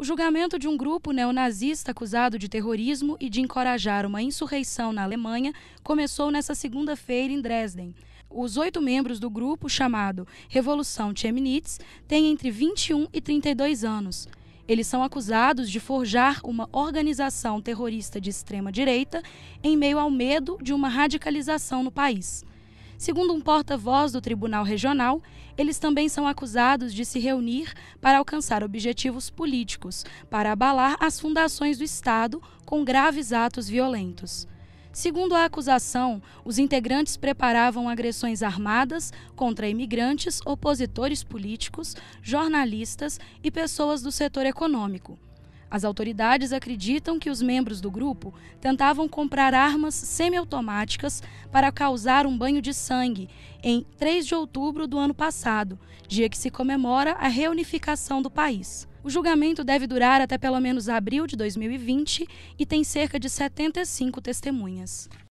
O julgamento de um grupo neonazista acusado de terrorismo e de encorajar uma insurreição na Alemanha começou nesta segunda-feira em Dresden. Os oito membros do grupo, chamado Revolução Chemnitz, têm entre 21 e 32 anos. Eles são acusados de forjar uma organização terrorista de extrema direita em meio ao medo de uma radicalização no país. Segundo um porta-voz do Tribunal Regional, eles também são acusados de se reunir para alcançar objetivos políticos, para abalar as fundações do Estado com graves atos violentos. Segundo a acusação, os integrantes preparavam agressões armadas contra imigrantes, opositores políticos, jornalistas e pessoas do setor econômico. As autoridades acreditam que os membros do grupo tentavam comprar armas semiautomáticas para causar um banho de sangue em 3 de outubro do ano passado, dia que se comemora a reunificação do país. O julgamento deve durar até pelo menos abril de 2020 e tem cerca de 75 testemunhas.